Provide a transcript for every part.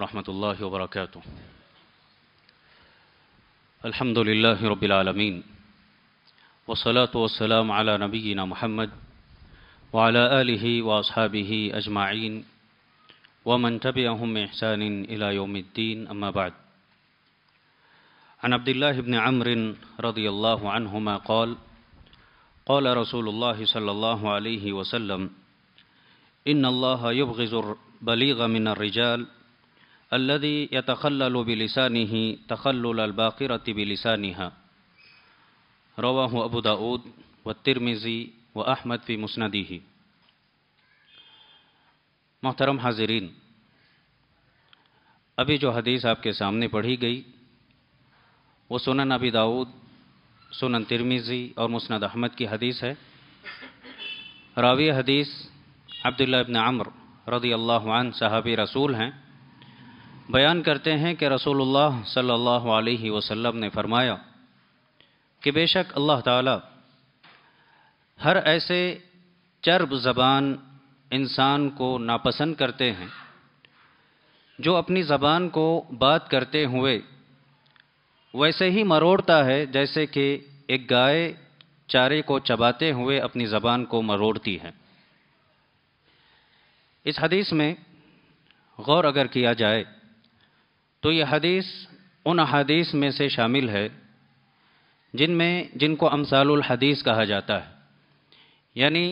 ورحمة الله وبركاته الحمد لله رب العالمين والصلاة والسلام على نبينا محمد وعلى آله وأصحابه أجمعين ومن تبعهم بإحسان إلى يوم الدين أما بعد عن عبد الله بن عمرو رضي الله عنهما قال قال رسول الله صلى الله عليه وسلم إن الله يبغض البليغ من الرجال अल्लदी यतखल बिलसानी ही तखलबाक़िरत बिलसानिहा रवा अबू दाऊद व तिरमिज़ी व अहमद फ़ी मुसनदी ही मोहतरम हाजरीन अभी जो हदीस आपके सामने पढ़ी गई वो सुनन अबी दाऊद सुनन तिरमिज़ी और मुसनद अहमद की हदीस है रावी हदीस अब्दुल्ला इबन अमर रदी अल्लाह साहबी रसूल हैं बयान करते हैं कि रसूलुल्लाह सल्लल्लाहु अलैहि वसल्लम ने फरमाया कि बेशक अल्लाह ताला हर ऐसे चर्ब ज़बान इंसान को नापसंद करते हैं जो अपनी ज़बान को बात करते हुए वैसे ही मरोड़ता है जैसे कि एक गाय चारे को चबाते हुए अपनी ज़बान को मरोड़ती है इस हदीस में गौर अगर किया जाए तो ये हदीस उन हदीस में से शामिल है जिनमें जिनको अमसालुल हदीस कहा जाता है यानी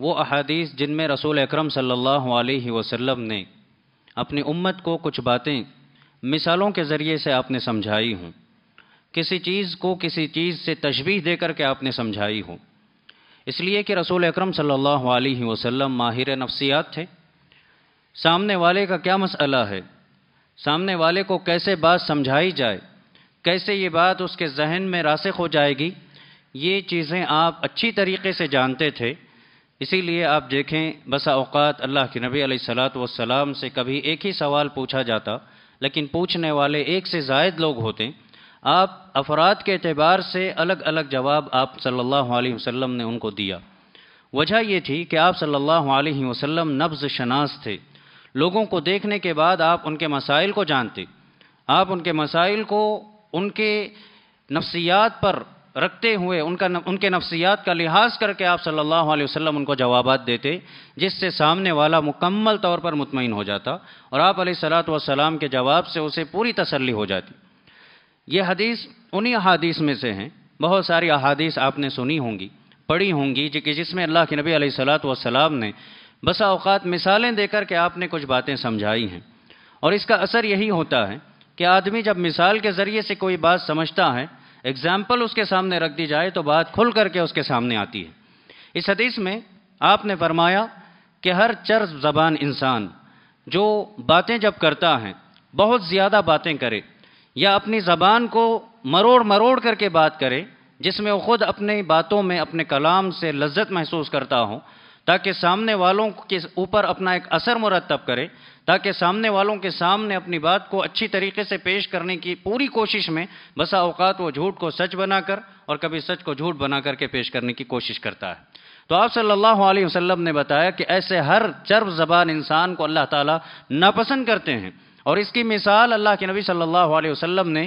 वो अहदीस जिनमें रसूल अकरम सल्लल्लाहु अलैहि वसल्लम ने अपनी उम्मत को कुछ बातें मिसालों के ज़रिए से आपने समझाई हूँ किसी चीज़ को किसी चीज़ से तशबीह दे करके आपने समझाई हो इसलिए कि रसूल अकरम सल्लल्लाहु अलैहि वसल्लम माहिर नफसियात थे सामने वाले का क्या मसला है सामने वाले को कैसे बात समझाई जाए कैसे ये बात उसके जहन में रासिक हो जाएगी ये चीज़ें आप अच्छी तरीके से जानते थे इसीलिए आप देखें बसा अवकात अल्लाह के नबी सलात वसलाम से कभी एक ही सवाल पूछा जाता लेकिन पूछने वाले एक से जायद लोग होते आप अफराद के अतबार से अलग अलग जवाब आप सल्लल्लाहु अलैहि वसल्लम ने उनको दिया वजह यह थी कि आप सल्लल्लाहु अलैहि वसल्लम नब्ज़ शनास थे लोगों को देखने के बाद आप उनके मसाइल को जानते आप उनके मसाइल को उनके नफ्सियात पर रखते हुए उनका उनके नफ्सियात का लिहाज करके आप सल्लल्लाहु अलैहि वसल्लम उनको जवाब देते जिससे सामने वाला मुकम्मल तौर पर मुतमिन हो जाता और आप सलात वसलाम के जवाब से उसे पूरी तसल्ली हो जाती ये हदीस उन्हीं अहादीस में से हैं बहुत सारी अहादीस आपने सुनी होंगी पढ़ी होंगी जिसमें अल्लाह के नबी सलात वसलाम ने बसा अवकात मिसालें देकर के आपने कुछ बातें समझाई हैं और इसका असर यही होता है कि आदमी जब मिसाल के ज़रिए से कोई बात समझता है एग्ज़ाम्पल उसके सामने रख दी जाए तो बात खुल करके उसके सामने आती है इस हदीस में आपने फरमाया कि हर चर जबान इंसान जो बातें जब करता है बहुत ज़्यादा बातें करे या अपनी ज़बान को मरोड़ मरोड़ करके बात करे जिसमें वो ख़ुद अपनी बातों में अपने कलाम से लज्जत महसूस करता हो ताकि सामने वालों के ऊपर अपना एक असर मुरतब करे ताकि सामने वालों के सामने अपनी बात को अच्छी तरीके से पेश करने की पूरी कोशिश में बसा अवकात वो झूठ को सच बनाकर और कभी सच को झूठ बना करके पेश करने की कोशिश करता है तो आप सल्लल्लाहु अलैहि वसल्लम ने बताया कि ऐसे हर चर्ब जबान इंसान को अल्लाह ताला नापसंद करते हैं और इसकी मिसाल अल्लाह के नबी सल्लल्लाहु अलैहि वसल्लम ने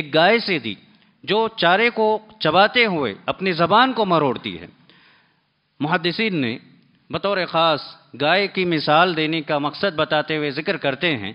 एक गाय से दी जो चारे को चबाते हुए अपनी ज़बान को मरोड़ती है मुहदसिन ने बतौर ख़ास गाय की मिसाल देने का मकसद बताते हुए ज़िक्र करते हैं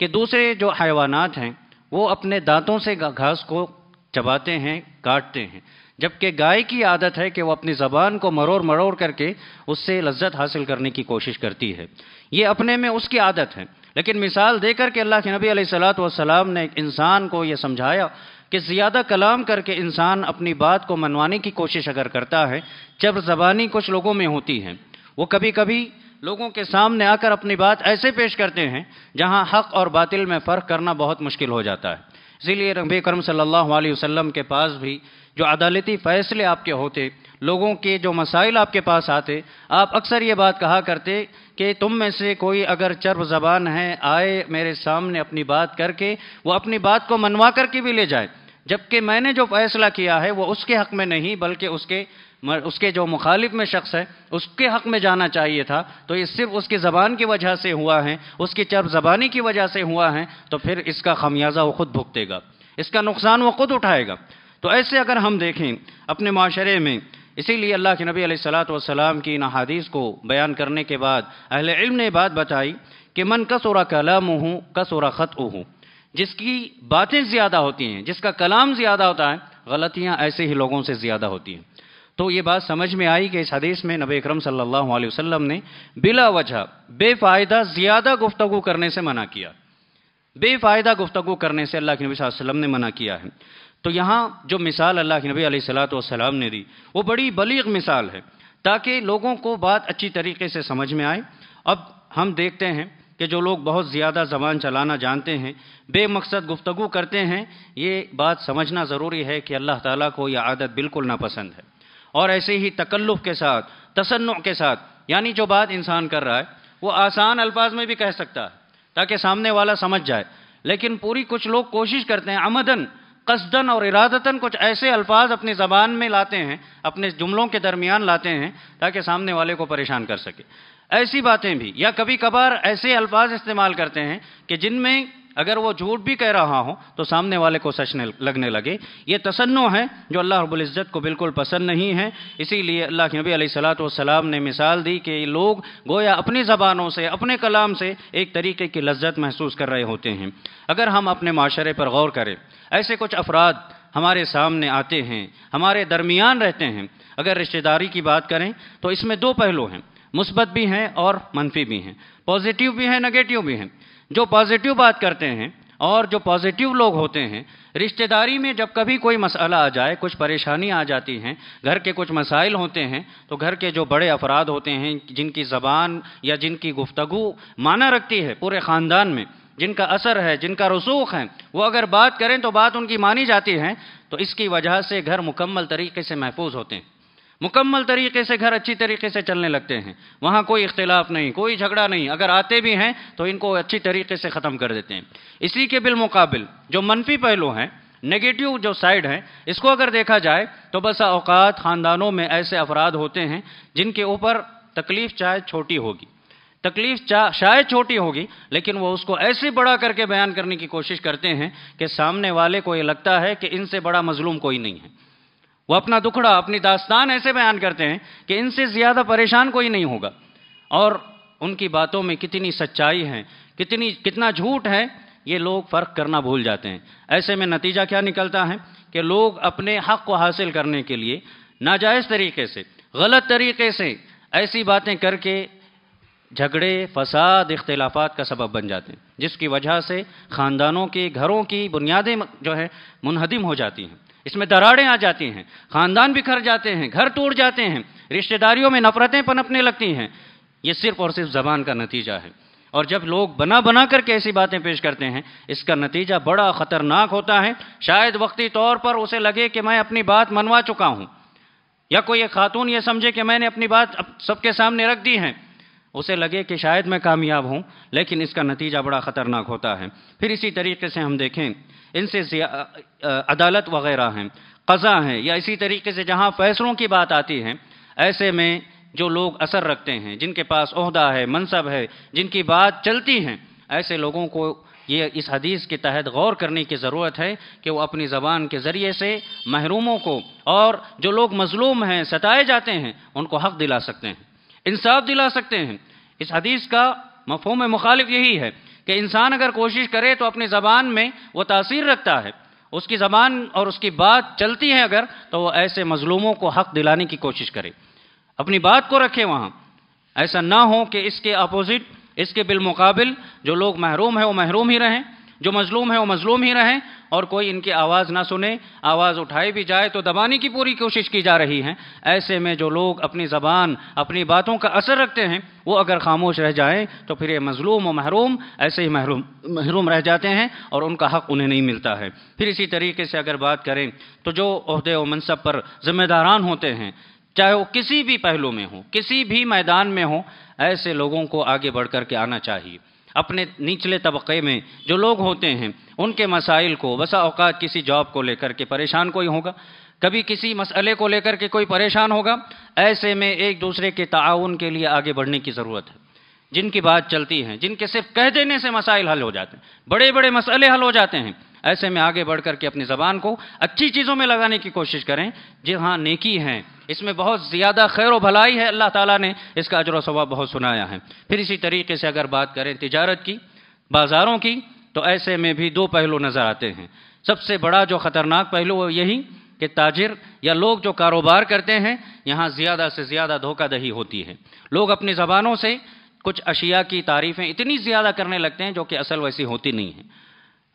कि दूसरे जो हैवानात हैं वो अपने दांतों से घास को चबाते हैं काटते हैं जबकि गाय की आदत है कि वह अपनी ज़बान को मरोड़ मरोड़ करके उससे लज्जत हासिल करने की कोशिश करती है ये अपने में उसकी आदत है लेकिन मिसाल देकर के अल्लाह के नबी सलात वसलाम ने इंसान को यह समझाया कि ज़्यादा कलाम करके इंसान अपनी बात को मनवाने की कोशिश अगर करता है जब ज़बानी कुछ लोगों में होती है वो कभी कभी लोगों के सामने आकर अपनी बात ऐसे पेश करते हैं जहां हक और बातिल में फ़र्क करना बहुत मुश्किल हो जाता है इसीलिए रबी करम सल्ला वसम के पास भी जो अदालती फ़ैसले आपके होते लोगों के जो मसाइल आपके पास आते आप अक्सर ये बात कहा करते कि तुम में से कोई अगर चर्ब ज़बान है आए मेरे सामने अपनी बात करके वो अपनी बात को मनवा करके भी ले जाए जबकि मैंने जो फ़ैसला किया है वो उसके हक़ में नहीं बल्कि उसके उसके जो मुखालिफ में शख्स है उसके हक़ में जाना चाहिए था तो ये सिर्फ उसकी ज़बान की वजह से हुआ है उसकी चर्ब ज़बानी की वजह से हुआ है तो फिर इसका खमियाजा वो खुद भुगतेगा इसका नुकसान वो खुद उठाएगा तो ऐसे अगर हम देखें अपने माशरे में इसीलिए अल्लाह के नबी सलाम की इन अहादीस को बयान करने के बाद अहल इल्म ने बात बताई कि मन और कलम हूँ कसूरा ख़त हूँ जिसकी बातें ज़्यादा होती हैं जिसका कलाम ज़्यादा होता है गलतियाँ ऐसे ही लोगों से ज़्यादा होती हैं तो ये बात समझ में आई कि इस हदीस में नबी अक्रम सल्लल्लाहु ने बिला वजह बेफ़ायदा ज़्यादा गुफ्तु करने से मना किया बेफ़ायदा गुफ्तु करने से अल्लाह के नबी वसल्लम ने मना किया है तो यहाँ जो मिसाल अल्लाह के नबी सलाम ने दी वो बड़ी बलीग मिसाल है ताकि लोगों को बात अच्छी तरीके से समझ में आए अब हम देखते हैं कि जो लोग बहुत ज़्यादा ज़बान चलाना जानते हैं बेमकसद गुफ्तु करते हैं ये बात समझना ज़रूरी है कि अल्लाह ताली को यह आदत बिल्कुल नापसंद है और ऐसे ही तकल्लुफ़ के साथ तसन्नु के साथ यानी जो बात इंसान कर रहा है वो आसान अल्फाज में भी कह सकता है ताकि सामने वाला समझ जाए लेकिन पूरी कुछ लोग कोशिश करते हैं आमदन कसदन और इरादतन कुछ ऐसे अल्फाज अपनी ज़बान में लाते हैं अपने जुमलों के दरमियान लाते हैं ताकि सामने वाले को परेशान कर सके ऐसी बातें भी या कभी कभार ऐसे अल्फाज इस्तेमाल करते हैं कि जिनमें अगर वो झूठ भी कह रहा हो तो सामने वाले को सच लगने लगे ये तसन्नो है जो अल्लाह रबुल्ज़त को बिल्कुल पसंद नहीं है इसीलिए अल्लाह के नबी सलाम ने मिसाल दी कि लोग गोया अपनी ज़बानों से अपने कलाम से एक तरीके की लज्जत महसूस कर रहे होते हैं अगर हम अपने माशरे पर गौर करें ऐसे कुछ अफराद हमारे सामने आते हैं हमारे दरमियान रहते हैं अगर रिश्तेदारी की बात करें तो इसमें दो पहलू हैं मुस्बत भी हैं और मनफी भी हैं पॉजिटिव भी हैं नेगेटिव भी हैं जो पॉजिटिव बात करते हैं और जो पॉजिटिव लोग होते हैं रिश्तेदारी में जब कभी कोई मसला आ जाए कुछ परेशानी आ जाती हैं घर के कुछ मसाइल होते हैं तो घर के जो बड़े अफराद होते हैं जिनकी ज़बान या जिनकी गुफ्तगु माना रखती है पूरे ख़ानदान में जिनका असर है जिनका रसूख है वो अगर बात करें तो बात उनकी मानी जाती है तो इसकी वजह से घर मुकम्मल तरीके से महफूज होते हैं मुकम्मल तरीके से घर अच्छी तरीके से चलने लगते हैं वहाँ कोई इख्तलाफ नहीं कोई झगड़ा नहीं अगर आते भी हैं तो इनको अच्छी तरीके से ख़त्म कर देते हैं इसी के बिलमकबिल जो मनफी पहलू हैं नेगेटिव जो साइड है इसको अगर देखा जाए तो बस अवकात ख़ानदानों में ऐसे अफराद होते हैं जिनके ऊपर तकलीफ़ चाहे छोटी होगी तकलीफ शायद छोटी होगी लेकिन वो उसको ऐसे बड़ा करके बयान करने की कोशिश करते हैं कि सामने वाले को ये लगता है कि इनसे बड़ा मजलूम कोई नहीं है वो अपना दुखड़ा अपनी दास्तान ऐसे बयान करते हैं कि इनसे ज़्यादा परेशान कोई नहीं होगा और उनकी बातों में कितनी सच्चाई है कितनी कितना झूठ है ये लोग फ़र्क करना भूल जाते हैं ऐसे में नतीजा क्या निकलता है कि लोग अपने हक़ को हासिल करने के लिए नाजायज़ तरीके से गलत तरीके से ऐसी बातें करके झगड़े फसाद इख्तलाफात का सबब बन जाते हैं जिसकी वजह से ख़ानदानों के घरों की बुनियादें जो है मुनहदिम हो जाती हैं इसमें दराड़ें आ जाती हैं खानदान बिखर जाते हैं घर टूट जाते हैं रिश्तेदारियों में नफरतें पनपने लगती हैं ये सिर्फ और सिर्फ जबान का नतीजा है और जब लोग बना बना करके ऐसी बातें पेश करते हैं इसका नतीजा बड़ा ख़तरनाक होता है शायद वक्ती तौर पर उसे लगे कि मैं अपनी बात मनवा चुका हूँ या कोई एक खातून ये समझे कि मैंने अपनी बात सबके सामने रख दी है उसे लगे कि शायद मैं कामयाब हूँ लेकिन इसका नतीजा बड़ा ख़तरनाक होता है फिर इसी तरीके से हम देखें इनसे अदालत वगैरह हैं कज़ा हैं या इसी तरीके से जहाँ फैसलों की बात आती है ऐसे में जो लोग असर रखते हैं जिनके पास अहदा है मनसब है जिनकी बात चलती हैं ऐसे लोगों को ये इस हदीस के तहत गौर करने की ज़रूरत है कि वो अपनी ज़बान के ज़रिए से महरूमों को और जो लोग मज़लूम हैं सताए जाते हैं उनको हक़ दिला सकते हैं इंसाफ दिला सकते हैं इस हदीस का मफहम मुखालिफ यही है कि इंसान अगर कोशिश करे तो अपनी ज़बान में वो तासीर रखता है उसकी ज़बान और उसकी बात चलती है अगर तो वो ऐसे मजलूमों को हक़ दिलाने की कोशिश करे अपनी बात को रखे वहाँ ऐसा ना हो कि इसके अपोज़िट इसके बिलमुकाबिल जो लोग महरूम हैं वो महरूम ही रहें जो मजलूम है वो मजलूम ही रहें और कोई इनकी आवाज़ ना सुने आवाज़ उठाई भी जाए तो दबाने की पूरी कोशिश की जा रही है ऐसे में जो लोग अपनी ज़बान अपनी बातों का असर रखते हैं वो अगर खामोश रह जाएं तो फिर ये मजलूम और महरूम ऐसे ही महरूम महरूम रह जाते हैं और उनका हक़ उन्हें नहीं मिलता है फिर इसी तरीके से अगर बात करें तो जो अहदे व मनसब पर ज़िम्मेदारान होते हैं चाहे वो किसी भी पहलू में हो किसी भी मैदान में हो ऐसे लोगों को आगे बढ़ कर के आना चाहिए अपने निचले तबके में जो लोग होते हैं उनके मसाइल को बसा अवकात किसी जॉब को लेकर के परेशान कोई होगा कभी किसी मसले को लेकर के कोई परेशान होगा ऐसे में एक दूसरे के ताउन के लिए आगे बढ़ने की ज़रूरत है जिनकी बात चलती है जिनके सिर्फ कह देने से मसाइल हल हो जाते हैं बड़े बड़े मसले हल हो जाते हैं ऐसे में आगे बढ़ करके अपनी ज़बान को अच्छी चीज़ों में लगाने की कोशिश करें जी हाँ नेकी हैं इसमें बहुत ज़्यादा खैर भलाई है अल्लाह ताला ने इसका अजर स्वबा बहुत सुनाया है फिर इसी तरीके से अगर बात करें तजारत की बाज़ारों की तो ऐसे में भी दो पहलू नज़र आते हैं सबसे बड़ा जो ख़तरनाक पहलू वो यही कि ताजिर या लोग जो कारोबार करते हैं यहाँ ज़्यादा से ज़्यादा धोखादही होती है लोग अपनी ज़बानों से कुछ अशिया की तारीफ़ें इतनी ज़्यादा करने लगते हैं जो कि असल वैसी होती नहीं है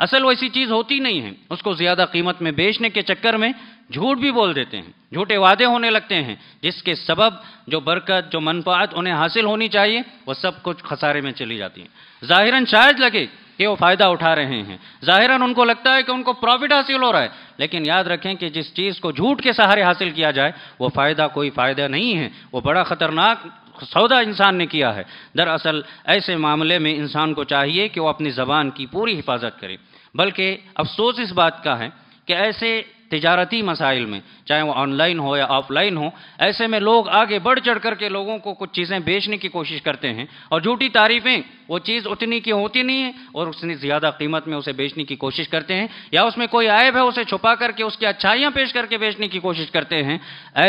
असल वैसी चीज़ होती नहीं है उसको ज़्यादा कीमत में बेचने के चक्कर में झूठ भी बोल देते हैं झूठे वादे होने लगते हैं जिसके सबब जो बरकत जो मनपात उन्हें हासिल होनी चाहिए वो सब कुछ खसारे में चली जाती है ज़ाहिरन शायद लगे कि वो फ़ायदा उठा रहे हैं ज़ाहिरन उनको लगता है कि उनको प्रॉफिट हासिल हो रहा है लेकिन याद रखें कि जिस चीज़ को झूठ के सहारे हासिल किया जाए वो फ़ायदा कोई फ़ायदा नहीं है वो बड़ा ख़तरनाक सौदा इंसान ने किया है दरअसल ऐसे मामले में इंसान को चाहिए कि वो अपनी ज़बान की पूरी हिफाजत करे बल्कि अफसोस इस बात का है कि ऐसे तजारती मसाइल में चाहे वो ऑनलाइन हो या ऑफलाइन हो ऐसे में लोग आगे बढ़ चढ़ कर के लोगों को कुछ चीज़ें बेचने की कोशिश करते हैं और झूठी तारीफ़ें वो चीज़ उतनी की होती नहीं है और उसने ज़्यादा कीमत में उसे बेचने की कोशिश करते हैं या उसमें कोई आयब है उसे छुपा करके उसकी अच्छाइयाँ पेश करके बेचने की कोशिश करते हैं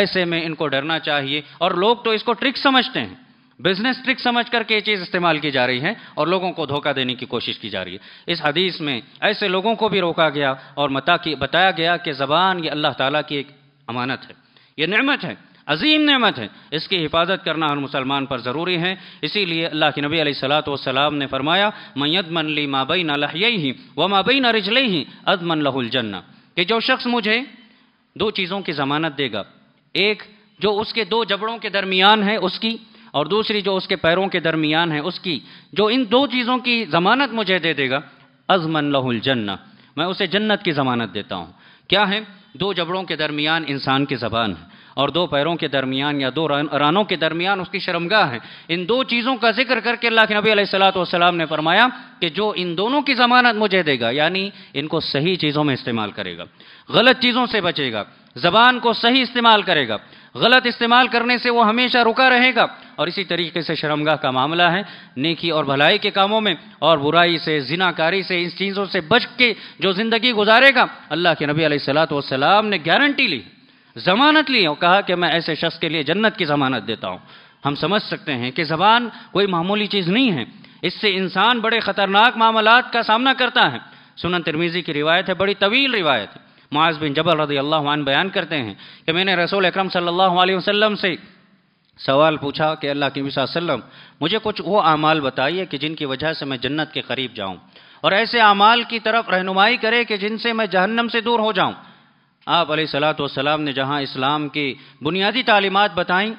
ऐसे में इनको डरना चाहिए और लोग तो इसको ट्रिक समझते हैं बिजनेस ट्रिक समझ करके ये चीज़ इस्तेमाल की जा रही है और लोगों को धोखा देने की कोशिश की जा रही है इस हदीस में ऐसे लोगों को भी रोका गया और मता की बताया गया कि ज़बान ये अल्लाह ताला की एक अमानत है ये नमत है अजीम नमत है इसकी हिफाजत करना हर मुसलमान पर ज़रूरी है इसीलिए अल्लाह के नबी सलात वसलाम ने फरमाया मैत मन ली माबई न ही व माबई न रिजले ही अद मन लहुलजन्ना कि जो शख्स मुझे दो चीज़ों की ज़मानत देगा एक जो उसके दो जबड़ों के दरमियान है उसकी और दूसरी जो उसके पैरों के दरमियान है उसकी जो इन दो चीज़ों की ज़मानत मुझे दे देगा अजमन लहुल जन्ना मैं उसे जन्नत की ज़मानत देता हूँ क्या है दो जबड़ों के दरमियान इंसान की ज़बान है और दो पैरों के दरमियान या दो रानों के दरमियान उसकी शर्मगाह है इन दो चीज़ों का जिक्र करके अल्लाह के नबी सलाम ने फरमाया कि जो इन दोनों की ज़मानत मुझे देगा यानी इनको सही चीज़ों में इस्तेमाल करेगा गलत चीज़ों से बचेगा ज़बान को सही इस्तेमाल करेगा गलत इस्तेमाल करने से वो हमेशा रुका रहेगा और इसी तरीके से शर्मगाह का मामला है नेकी और भलाई के कामों में और बुराई से जिनाकारी से इन चीज़ों से बच के जो ज़िंदगी गुजारेगा अल्लाह के नबी सलाम ने गारंटी ली जमानत ली और कहा कि मैं ऐसे शख्स के लिए जन्नत की जमानत देता हूँ हम समझ सकते हैं कि ज़बान कोई मामूली चीज़ नहीं है इससे इंसान बड़े ख़तरनाक मामला का सामना करता है सुनन तिरमीज़ी की रिवायत है बड़ी तवील रिवायत है माज बिन जबल रदी अल्लाह बयान करते हैं कि मैंने रसूल अक्रम सल्लल्लाहु अलैहि वसल्लम से सवाल पूछा कि अल्लाह के वसल्लम मुझे कुछ वो अमाल बताइए कि जिनकी वजह से मैं जन्नत के करीब जाऊँ और ऐसे अमाल की तरफ रहनुमाई करे कि जिनसे मैं जहन्नम से दूर हो जाऊँ आप सलाम ने जहाँ इस्लाम की बुनियादी तालीमत बताई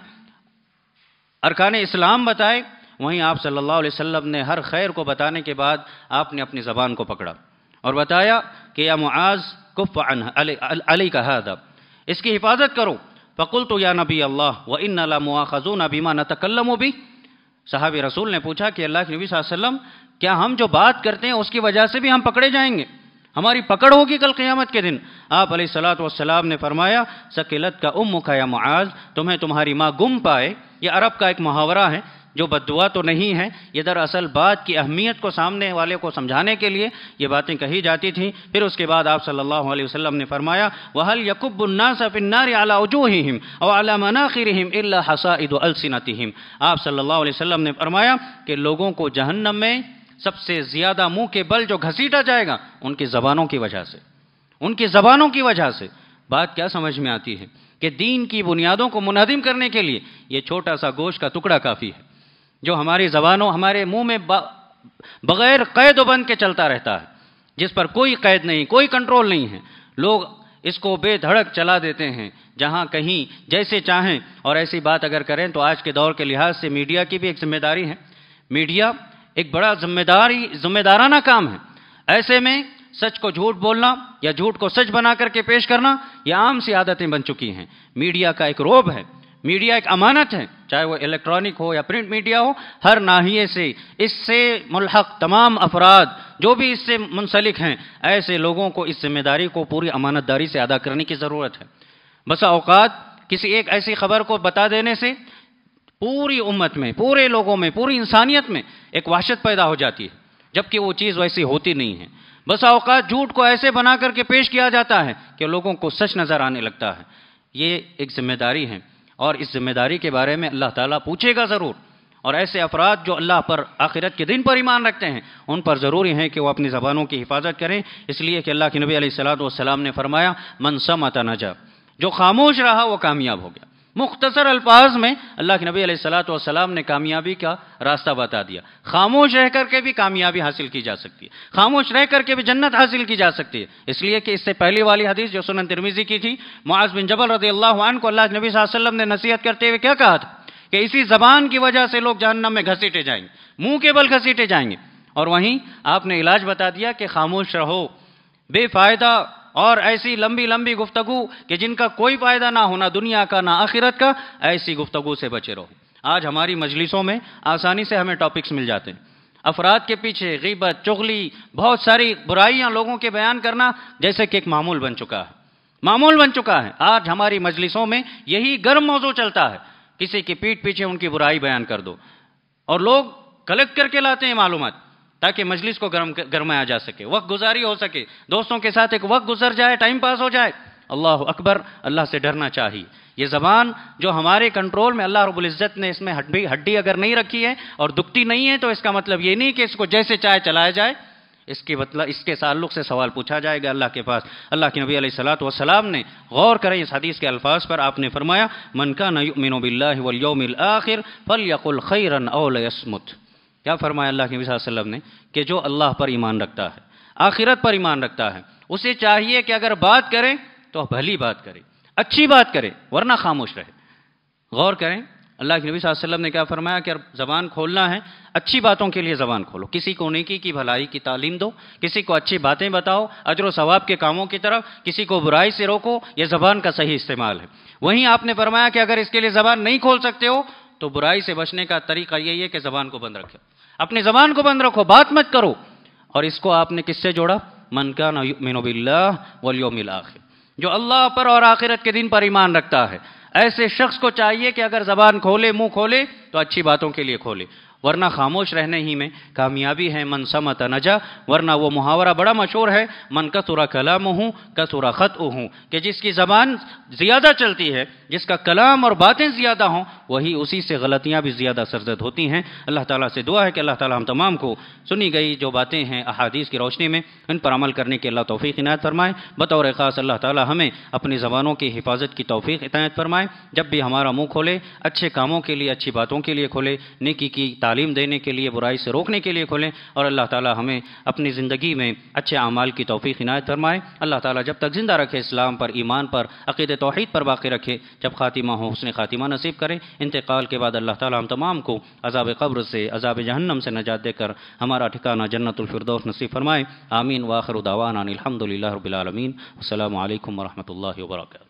अरकान इस्लाम बताए वहीं आप सल्लल्लाहु अलैहि वसल्लम ने हर खैर को बताने के बाद आपने अपनी ज़बान को पकड़ा और बताया कि या मुआज़ कुफ अली का हदब इसकी हिफाजत करो फ़कुल तो या नबी अल्लाह व इन मुआखजू नबीमा न तकलम भी साहब रसूल ने पूछा कि अल्लाह के नबी वसल्लम क्या हम जो बात करते हैं उसकी वजह से भी हम पकड़े जाएंगे हमारी पकड़ होगी कल क़यामत के दिन आप सलाम ने फरमाया सकेलत का उम मुखा या मुआज तुम्हें तुम्हारी माँ गुम पाए यह अरब का एक मुहावरा है जो बदुआ तो नहीं है ये दरअसल बात की अहमियत को सामने वाले को समझाने के लिए ये बातें कही जाती थी फिर उसके बाद आप सल्लल्लाहु अलैहि वसल्लम ने फरमाया वहल यकुबन्नासफ़िन्नार अला और अला मनाखिरहिम इल्ला हसाइद अलसिनतिहिम आप सल्लल्लाहु अलैहि वसल्लम ने फरमाया कि लोगों को जहन्नम में सबसे ज़्यादा मुँह के बल जो घसीटा जाएगा उनकी ज़बानों की वजह से उनकी ज़बानों की वजह से बात क्या समझ में आती है कि दीन की बुनियादों को मुनहदिम करने के लिए ये छोटा सा गोश का टुकड़ा काफ़ी है जो हमारी जबानों हमारे मुंह में बगैर कैद बंद के चलता रहता है जिस पर कोई कैद नहीं कोई कंट्रोल नहीं है लोग इसको बेधड़क चला देते हैं जहां कहीं जैसे चाहें और ऐसी बात अगर करें तो आज के दौर के लिहाज से मीडिया की भी एक जिम्मेदारी है मीडिया एक बड़ा जिम्मेदारी जिम्मेदाराना काम है ऐसे में सच को झूठ बोलना या झूठ को सच बना करके पेश करना ये आम सी आदतें बन चुकी हैं मीडिया का एक रोब है मीडिया एक अमानत है चाहे वो इलेक्ट्रॉनिक हो या प्रिंट मीडिया हो हर नाहिए से इससे मुलहक तमाम अफराद जो भी इससे मुंसलिक हैं ऐसे लोगों को इस जिम्मेदारी को पूरी अमानतदारी से अदा करने की ज़रूरत है बसा अवकात किसी एक ऐसी खबर को बता देने से पूरी उम्मत में पूरे लोगों में पूरी इंसानियत में एक वाशत पैदा हो जाती है जबकि वो चीज़ वैसी होती नहीं है बस अवकात झूठ को ऐसे बना करके पेश किया जाता है कि लोगों को सच नज़र आने लगता है ये एक जिम्मेदारी है और इस जिम्मेदारी के बारे में अल्लाह ताला पूछेगा ज़रूर और ऐसे अफराद जो अल्लाह पर आखिरत के दिन पर ईमान रखते हैं उन पर ज़रूरी है कि वो अपनी ज़बानों की हिफाजत करें इसलिए कि अल्लाह के नबी सलाम ने फरमाया मनसमत नजा जो खामोश रहा वो कामयाब हो गया मुख्तसर अल्फाज में अल्लाह के नबी सलाम ने कामयाबी का रास्ता बता दिया खामोश रह करके भी कामयाबी हासिल की जा सकती है खामोश रह करके भी जन्नत हासिल की जा सकती है इसलिए कि इससे पहली वाली हदीस जो सुनन तिरमिजी की थी मुआज बिन जबल रदी अल्लाह को अल्लाह नबी वसल्लम ने नसीहत करते हुए क्या कहा था कि इसी जबान की वजह से लोग जहन्नम में घसीटे जाएंगे मुंह के बल घसीटे जाएंगे और वहीं आपने इलाज बता दिया कि खामोश रहो बेफायदा और ऐसी लंबी लंबी गुफ्तगु कि जिनका कोई फ़ायदा ना हो ना दुनिया का ना आखिरत का ऐसी गुफ्तगु से बचे रहो आज हमारी मजलिसों में आसानी से हमें टॉपिक्स मिल जाते हैं अफराद के पीछे गीबत चुगली बहुत सारी बुराइयां लोगों के बयान करना जैसे कि एक मामूल बन चुका है मामूल बन चुका है आज हमारी मजलिसों में यही गर्म मौजू चलता है किसी की पीठ पीछे उनकी बुराई बयान कर दो और लोग कलेक्ट करके लाते हैं मालूमत ताकि मजलिस को गर्म गरमाया जा सके वक्त गुजारी हो सके दोस्तों के साथ एक वक्त गुजर जाए टाइम पास हो जाए अल्लाह अकबर अल्लाह से डरना चाहिए ये ज़बान जो हमारे कंट्रोल में अल्लाह रबुल्ज़त ने इसमें हड्डी हड्डी अगर नहीं रखी है और दुखती नहीं है तो इसका मतलब ये नहीं कि इसको जैसे चाहे चलाया जाए इसके मतलब इसके ताल्लुक से सवाल पूछा जाएगा अल्लाह के पास अल्लाह के नबी सलात वसलाम ने गौर करें इस हदीस के अल्फाज पर आपने फरमाया मन का नमिन बिल्ला वलियोमिल आखिर फल यकुल खैरन औल क्या फरमाया अल्लाह के नबी वसल्लम ने कि जो अल्लाह पर ईमान रखता है आखिरत पर ईमान रखता है उसे चाहिए कि अगर बात करें तो भली बात करे अच्छी बात करे वरना खामोश रहे गौर करें अल्लाह के नबी वसल्लम ने क्या फरमाया कि अब ज़बान खोलना है अच्छी बातों के लिए ज़बान खोलो किसी को नेकी की भलाई की तालीम दो किसी को अच्छी बातें बताओ अजर सवाब के कामों की तरफ किसी को बुराई से रोको यह ज़बान का सही इस्तेमाल है वहीं आपने फरमाया कि अगर इसके लिए ज़बान नहीं खोल सकते हो तो बुराई से बचने का तरीका यही है कि जबान को बंद रखो अपनी जबान को बंद रखो बात मत करो और इसको आपने किससे जोड़ा मन का नीनोबिल्ला वलियो मिला जो अल्लाह पर और आखिरत के दिन पर ईमान रखता है ऐसे शख्स को चाहिए कि अगर जबान खोले मुंह खोले तो अच्छी बातों के लिए खोले वरना खामोश रहने ही में कामयाबी है मन समत नजा वरना वो मुहावरा बड़ा मशहूर है मन कसुरा कलाम हूँ कसुरा ख़त हूँ कि जिसकी ज़बान ज़्यादा चलती है जिसका कलाम और बातें ज़्यादा हों वही उसी से गलतियाँ भी ज़्यादा सरजद होती हैं अल्लाह ताला से दुआ है कि अल्लाह ताला हम तमाम को सुनी गई जो बातें हैं अहादीस की रोशनी में इन पर अमल करने की अल्लाह तोफ़ी इनायत फरमाए बतौर ख़ास अल्लाह ताली हमें अपनी ज़बानों की हिफाजत की तोफ़ी इनायत फरमाए जब भी हमारा मुँह खोले अच्छे कामों के लिए अच्छी बातों के लिए खोले निकी की तालीम देने के लिए बुराई से रोकने के लिए खोलें और अल्लाह ताला हमें अपनी ज़िंदगी में अच्छे अमाल की तोफ़ी हिनायत फरमाए अल्लाह ताला जब तक ज़िंदा रखे इस्लाम पर ईमान पर अकीद तोहद पर बाकी रखे जब ख़ातिमा हो उसने ख़ातिमा नसीब करें इंतकाल के बाद अल्लाह ताली हम तमाम को अजाब कब्र से अजाब जहन्नम से नजात देकर हमारा ठिकाना जन्नतफरदौस नसीब फरमाए आमीन वाखर दावाना अलहमदिल्ला रबालमीन अल्लाम वरहमल वर्का